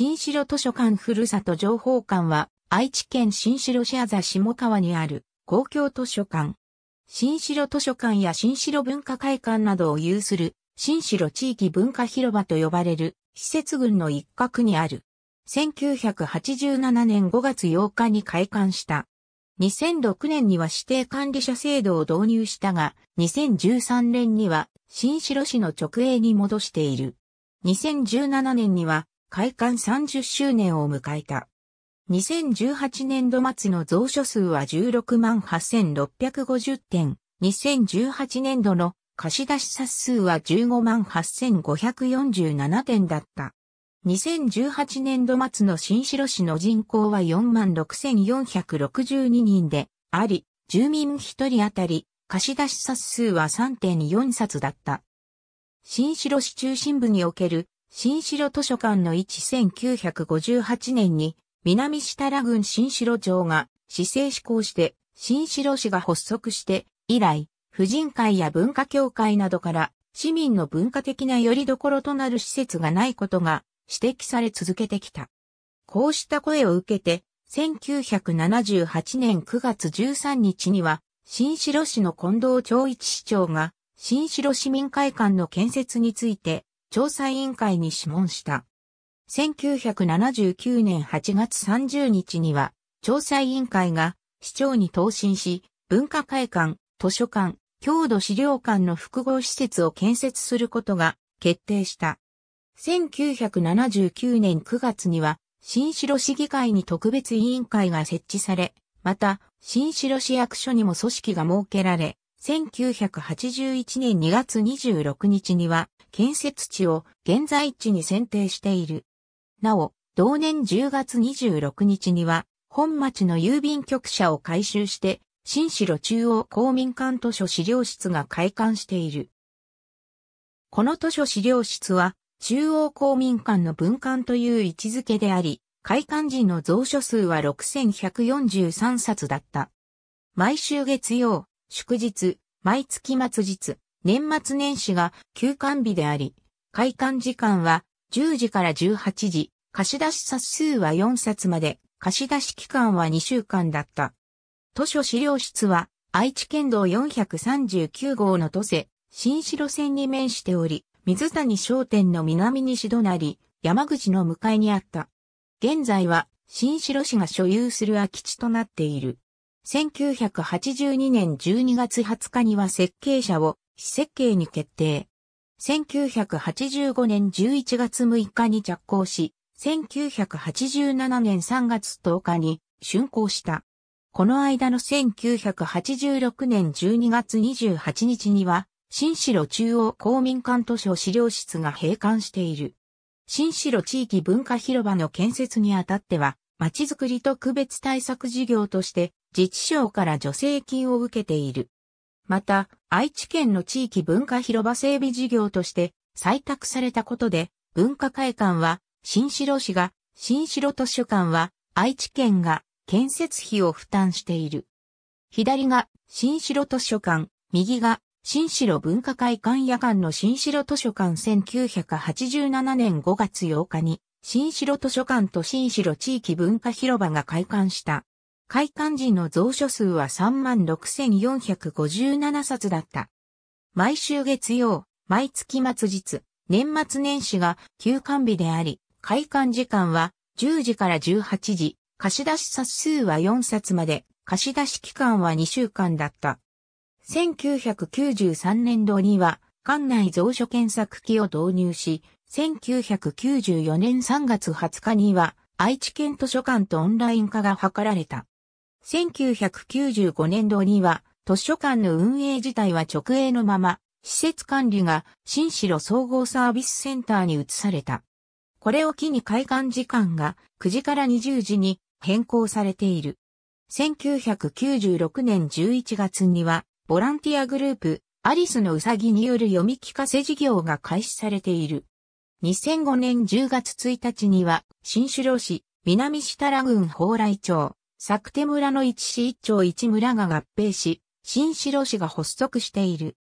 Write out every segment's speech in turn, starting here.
新城図書館ふるさと情報館は、愛知県新城市あざ下川にある公共図書館。新城図書館や新城文化会館などを有する新城地域文化広場と呼ばれる施設群の一角にある。1987年5月8日に開館した。2006年には指定管理者制度を導入したが、2013年には新城市の直営に戻している。2017年には開館30周年を迎えた。2018年度末の蔵書数は16万8650点、2018年度の貸し出し冊数は15万8547点だった。2018年度末の新城市の人口は4万6462人であり、住民1人当たり貸し出し冊数は3.4冊だった。新城市中心部における新城図書館の位置1958年に南設楽郡新城町が市政施行して新城市が発足して以来、婦人会や文化協会などから市民の文化的な拠り所となる施設がないことが指摘され続けてきた。こうした声を受けて、1978年9月13日には、新城市の近藤長一市長が、新城市民会館の建設について、調査委員会に諮問した。1979年8月30日には、調査委員会が市長に答申し、文化会館、図書館、郷土資料館の複合施設を建設することが決定した。1979年9月には、新城市議会に特別委員会が設置され、また、新城市役所にも組織が設けられ、1981年2月26日には建設地を現在地に選定している。なお、同年10月26日には本町の郵便局舎を改修して、新城中央公民館図書資料室が開館している。この図書資料室は、中央公民館の分館という位置づけであり、開館時の蔵書数は6143冊だった。毎週月曜、祝日、毎月末日、年末年始が休館日であり、開館時間は10時から18時、貸出冊数は4冊まで、貸出期間は2週間だった。図書資料室は愛知県道439号の都瀬、新城線に面しており、水谷商店の南西隣、山口の向かいにあった。現在は新城市が所有する空き地となっている。1982年12月20日には設計者を非設計に決定。1985年11月6日に着工し、1987年3月10日に竣工した。この間の1986年12月28日には、新城中央公民館図書資料室が閉館している。新城地域文化広場の建設にあたっては、まちづくり特別対策事業として、自治省から助成金を受けている。また、愛知県の地域文化広場整備事業として採択されたことで、文化会館は、新城市が、新城図書館は、愛知県が建設費を負担している。左が新城図書館、右が新城文化会館夜間の新城図書館1987年5月8日に新城図書館と新城地域文化広場が開館した。開館時の蔵書数は36,457冊だった。毎週月曜、毎月末日、年末年始が休館日であり、開館時間は10時から18時、貸し出し冊数は4冊まで、貸し出し期間は2週間だった。1993年度には、館内蔵書検索機を導入し、1994年3月20日には、愛知県図書館とオンライン化が図られた。1995年度には、図書館の運営自体は直営のまま、施設管理が新城総合サービスセンターに移された。これを機に開館時間が9時から20時に変更されている。1996年11月には、ボランティアグループ、アリスのうさぎによる読み聞かせ事業が開始されている。2005年10月1日には、新城市、南下良郡蓬莱町、作手村の一市一町一村が合併し、新城市が発足している。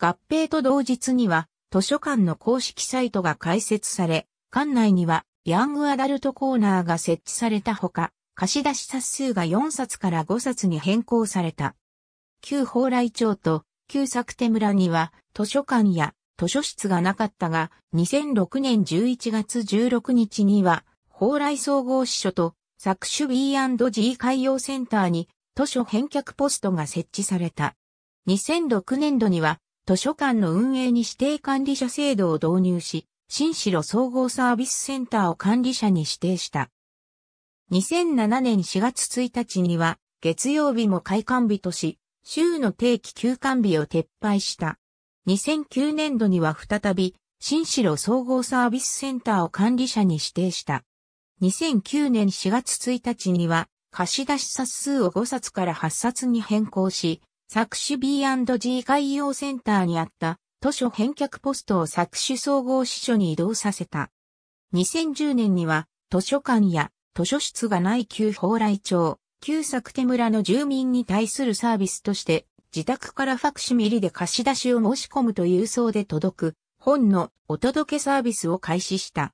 合併と同日には、図書館の公式サイトが開設され、館内には、ヤングアダルトコーナーが設置されたほか、貸し出し冊数が4冊から5冊に変更された。旧蓬莱町と旧作手村には図書館や図書室がなかったが、2006年11月16日には、蓬莱総合支所と作手 B&G 海洋センターに図書返却ポストが設置された。2006年度には図書館の運営に指定管理者制度を導入し、新城総合サービスセンターを管理者に指定した。2007年4月1日には月曜日も開館日とし、週の定期休館日を撤廃した。2009年度には再び、新城総合サービスセンターを管理者に指定した。2009年4月1日には、貸し出し冊数を5冊から8冊に変更し、作詞 B&G 海洋センターにあった図書返却ポストを作詞総合支所に移動させた。2010年には図書館や図書室がない旧蓬莱町、旧作手村の住民に対するサービスとして自宅からファクシミリで貸し出しを申し込むと郵送で届く本のお届けサービスを開始した。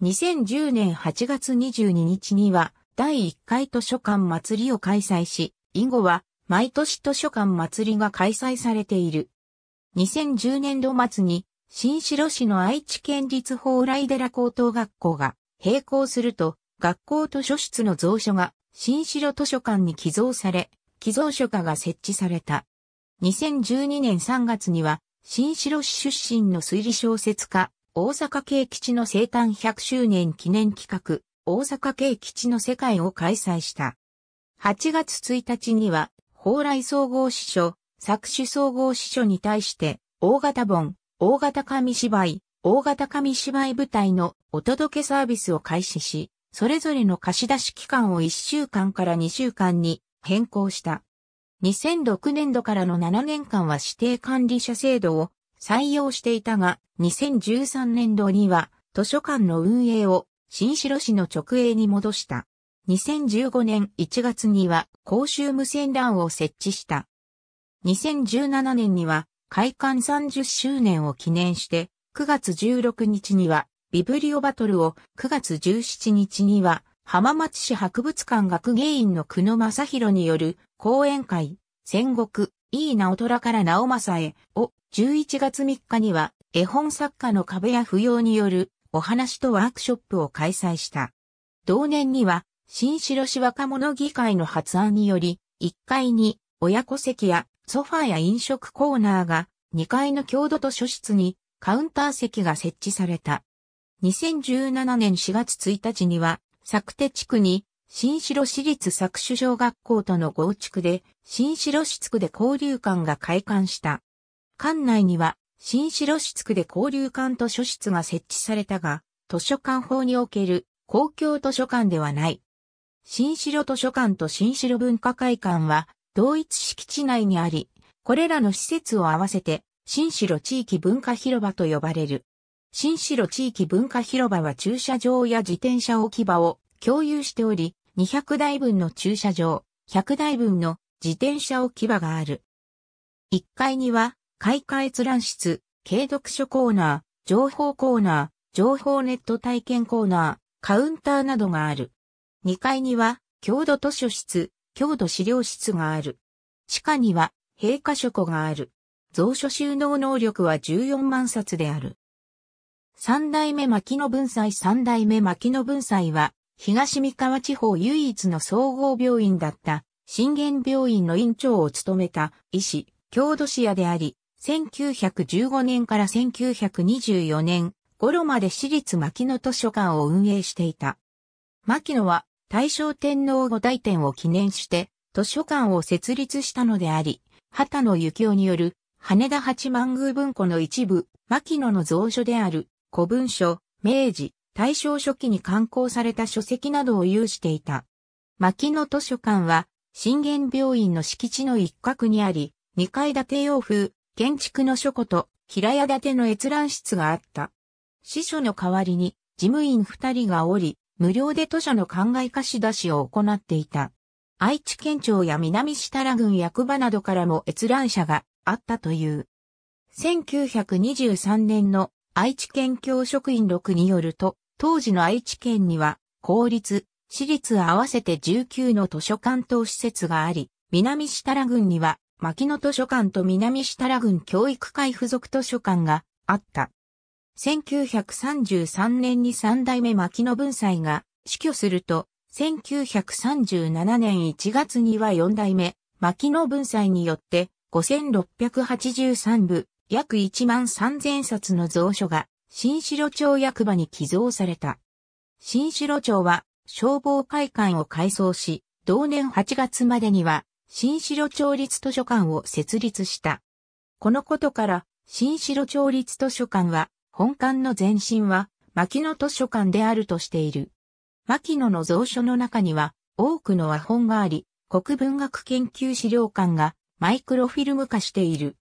2010年8月22日には第1回図書館祭りを開催し、以後は毎年図書館祭りが開催されている。2010年度末に新城市の愛知県立法来寺高等学校が並行すると学校図書室の蔵書が新城図書館に寄贈され、寄贈書家が設置された。2012年3月には新城市出身の推理小説家大阪京吉の生誕100周年記念企画、大阪京吉の世界を開催した。8月1日には、蓬莱総合司書、作詞総合司書に対して、大型本、大型紙芝居、大型紙芝居舞台のお届けサービスを開始し、それぞれの貸し出し期間を1週間から2週間に変更した。2006年度からの7年間は指定管理者制度を採用していたが、2013年度には図書館の運営を新城市の直営に戻した。2015年1月には公衆無線欄を設置した。2017年には開館30周年を記念して9月16日にはビブリオバトルを9月17日には浜松市博物館学芸員の久野正宏による講演会戦国、いい直虎から直政へを11月3日には絵本作家の壁や不要によるお話とワークショップを開催した。同年には新城市若者議会の発案により1階に親子席やソファーや飲食コーナーが2階の郷土図書室にカウンター席が設置された。2017年4月1日には作手地区に新城市立作手小学校との合築で新城市地区で交流館が開館した。館内には、新城市区で交流館図書室が設置されたが、図書館法における公共図書館ではない。新城図書館と新城文化会館は同一敷地内にあり、これらの施設を合わせて新城地域文化広場と呼ばれる。新城地域文化広場は駐車場や自転車置き場を共有しており、200台分の駐車場、100台分の自転車置き場がある。1階には開花閲覧室、軽読書コーナー、情報コーナー、情報ネット体験コーナー、カウンターなどがある。2階には、郷土図書室、郷土資料室がある。地下には、閉花書庫がある。蔵書収納能力は14万冊である。三代目牧野文祭三代目牧野文祭は、東三河地方唯一の総合病院だった、新玄病院の院長を務めた医師、郷土市屋であり、1915年から1924年頃まで私立牧野図書館を運営していた。牧野は大正天皇御大典を記念して図書館を設立したのであり、畑野幸雄による羽田八幡宮文庫の一部、牧野の蔵書である古文書、明治、大正初期に刊行された書籍などを有していた。牧野図書館は、信玄病院の敷地の一角にあり、二階建て洋風、建築の書庫と平屋建ての閲覧室があった。司書の代わりに事務員二人がおり、無料で図書の考え貸し出しを行っていた。愛知県庁や南設楽郡役場などからも閲覧者があったという。1923年の愛知県教職員録によると、当時の愛知県には公立、私立合わせて19の図書館等施設があり、南設楽郡には牧野図書館と南設楽郡教育会附属図書館があった。1933年に三代目牧野文祭が死去すると、1937年1月には四代目牧野文祭によって5683部約1万3000冊の蔵書が新城町役場に寄贈された。新城町は消防会館を改装し、同年8月までには新城町立図書館を設立した。このことから、新城町立図書館は、本館の前身は、牧野図書館であるとしている。牧野の蔵書の中には、多くの和本があり、国文学研究資料館がマイクロフィルム化している。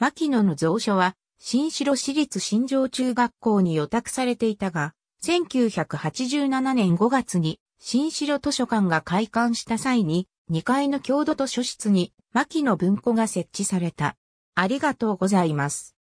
牧野の蔵書は、新城市立新城中学校に予託されていたが、1987年5月に新城図書館が開館した際に2階の郷土図書室に、牧野文庫が設置された。ありがとうございます。